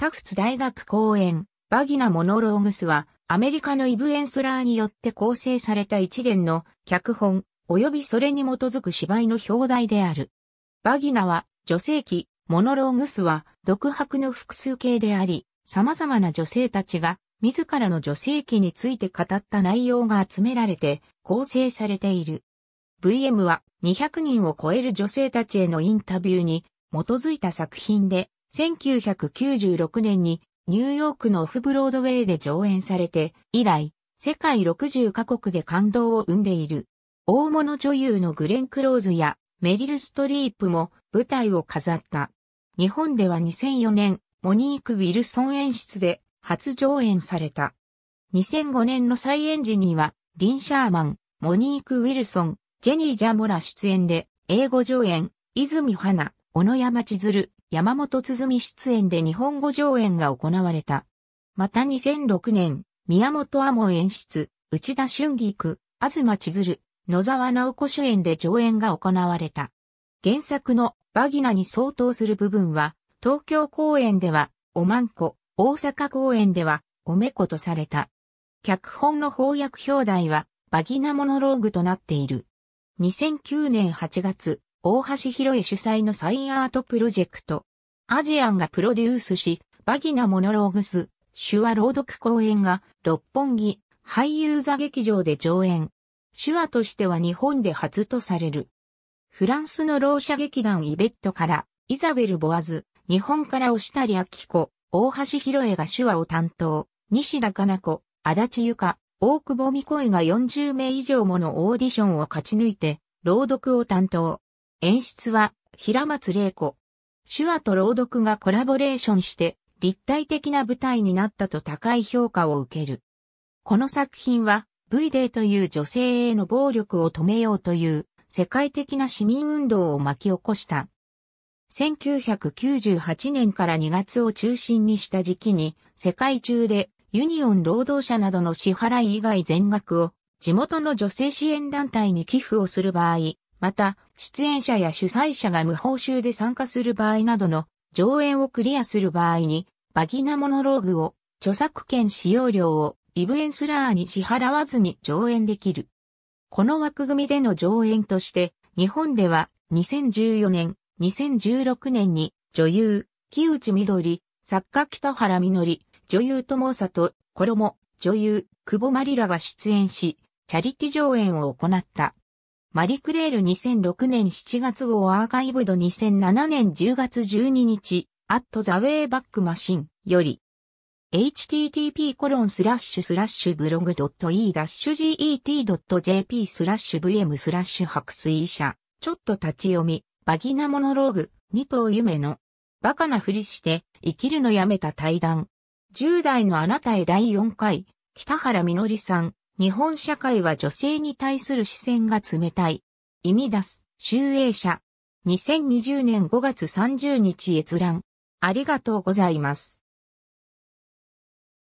タフツ大学公演、バギナモノローグスは、アメリカのイブ・エンスラーによって構成された一連の脚本、及びそれに基づく芝居の表題である。バギナは、女性器、モノローグスは、独白の複数形であり、様々な女性たちが、自らの女性器について語った内容が集められて、構成されている。VM は200人を超える女性たちへのインタビューに基づいた作品で1996年にニューヨークのオフブロードウェイで上演されて、以来、世界60カ国で感動を生んでいる。大物女優のグレン・クローズやメリル・ストリープも舞台を飾った。日本では2004年、モニーク・ウィルソン演出で初上演された。2005年の再演時には、リン・シャーマン、モニーク・ウィルソン、ジェニー・ジャモラ出演で、英語上演、泉花、小野山千鶴、山本つづみ出演で日本語上演が行われた。また2006年、宮本亜門演出、内田俊菊、東千鶴、野沢直子主演で上演が行われた。原作のバギナに相当する部分は、東京公演では、おまんこ、大阪公演では、おめことされた。脚本の翻訳表題は、バギナモノローグとなっている。2009年8月、大橋博恵主催のサインアートプロジェクト。アジアンがプロデュースし、バギナモノローグス、手話朗読公演が六本木、俳優座劇場で上演。手話としては日本で初とされる。フランスのろう者劇団イベットから、イザベル・ボアズ、日本から押谷明子、大橋博恵が手話を担当、西田かな子、足立ゆか、大久保美恋が40名以上ものオーディションを勝ち抜いて、朗読を担当。演出は平松玲子。手話と朗読がコラボレーションして立体的な舞台になったと高い評価を受ける。この作品は V デーという女性への暴力を止めようという世界的な市民運動を巻き起こした。1998年から2月を中心にした時期に世界中でユニオン労働者などの支払い以外全額を地元の女性支援団体に寄付をする場合、また出演者や主催者が無報酬で参加する場合などの上演をクリアする場合に、バギナモノローグを著作権使用料をイブエンスラーに支払わずに上演できる。この枠組みでの上演として、日本では2014年、2016年に女優、木内緑、作家北原みのり、女優友里、衣、女優、久保マリラが出演し、チャリティ上演を行った。マリクレール2006年7月号アーカイブド2007年10月12日、アットザウェイバックマシンより、http コロンスラッシュスラッシュブログ .e-get.jp スラッシュ vm スラッシュ白水社、ちょっと立ち読み、バギナモノローグ、二頭夢の、バカなふりして生きるのやめた対談。10代のあなたへ第4回、北原みのりさん、日本社会は女性に対する視線が冷たい。意味出す、集英社。2020年5月30日閲覧。ありがとうございます。